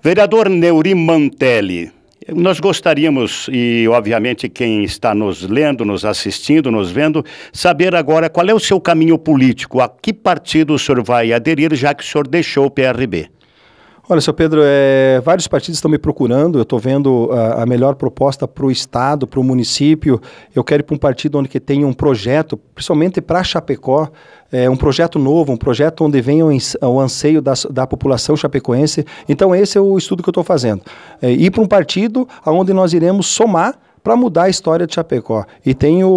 Vereador Neuri Mantelli, nós gostaríamos, e obviamente quem está nos lendo, nos assistindo, nos vendo, saber agora qual é o seu caminho político, a que partido o senhor vai aderir, já que o senhor deixou o PRB. Olha, seu Pedro, é, vários partidos estão me procurando, eu estou vendo a, ah, a, melhor proposta para o Estado, para o município. Eu quero ir para um partido onde que tenha um projeto, principalmente para Chapecó, é, um projeto novo, um projeto onde venha o, o anseio da, da, população chapecoense. Então, esse é o estudo que eu estou fazendo. É, ir para um partido onde nós iremos somar para mudar a história de Chapecó. E tenho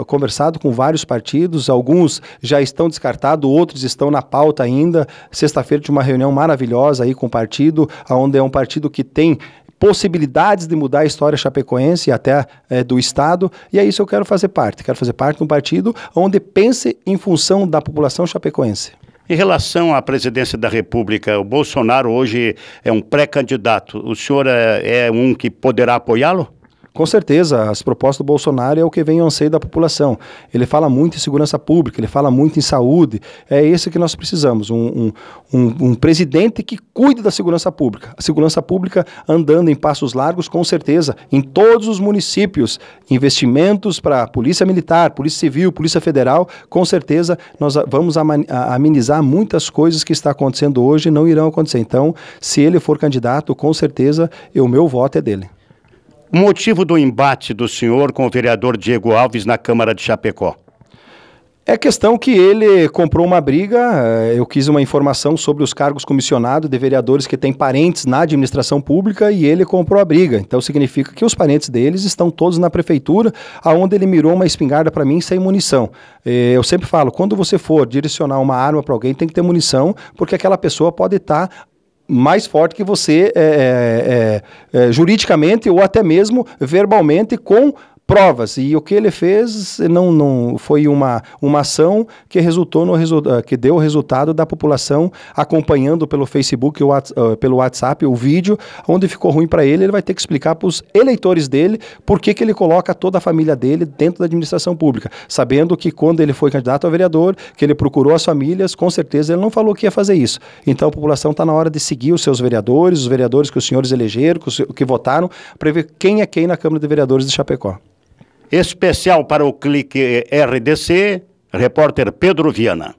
uh, conversado com vários partidos, alguns já estão descartados, outros estão na pauta ainda. Sexta-feira tinha uma reunião maravilhosa aí com o partido, onde é um partido que tem possibilidades de mudar a história chapecoense e até é, do Estado, e é isso que eu quero fazer parte. Quero fazer parte de um partido onde pense em função da população chapecoense. Em relação à presidência da República, o Bolsonaro hoje é um pré-candidato. O senhor é, é um que poderá apoiá-lo? Com certeza, as propostas do Bolsonaro é o que vem ao anseio da população. Ele fala muito em segurança pública, ele fala muito em saúde. É isso que nós precisamos: um, um, um, um presidente que cuide da segurança pública. A segurança pública andando em passos largos, com certeza, em todos os municípios. Investimentos para Polícia Militar, Polícia Civil, Polícia Federal, com certeza nós vamos amenizar muitas coisas que está acontecendo hoje e não irão acontecer. Então, se ele for candidato, com certeza o meu voto é dele o motivo do embate do senhor com o vereador Diego Alves na Câmara de Chapecó? É questão que ele comprou uma briga. Eh, eu quis uma informação sobre os cargos comissionados de vereadores que têm parentes na administração pública e ele comprou a briga. Então significa que os parentes deles estão todos na prefeitura, aonde ele mirou uma espingarda para mim sem munição. Eh, eu sempre falo, quando você for direcionar uma arma para alguém, tem que ter munição, porque aquela pessoa pode estar tá mais forte que você é, é, é, é, juridicamente ou até mesmo verbalmente com provas e o que ele fez não, não foi uma, uma ação que resultou no eh, que deu o resultado da população acompanhando pelo Facebook o uh, pelo WhatsApp o vídeo onde ficou ruim para ele ele vai ter que explicar para os eleitores dele por que, que ele coloca toda a família dele dentro da administração pública sabendo que quando ele foi candidato a vereador que ele procurou as famílias com certeza ele não falou que ia fazer isso então a população está na hora de seguir os seus vereadores os vereadores que os senhores elegeram que, que votaram para ver quem é quem na Câmara de Vereadores de Chapecó Especial para o Clique RDC, repórter Pedro Viana.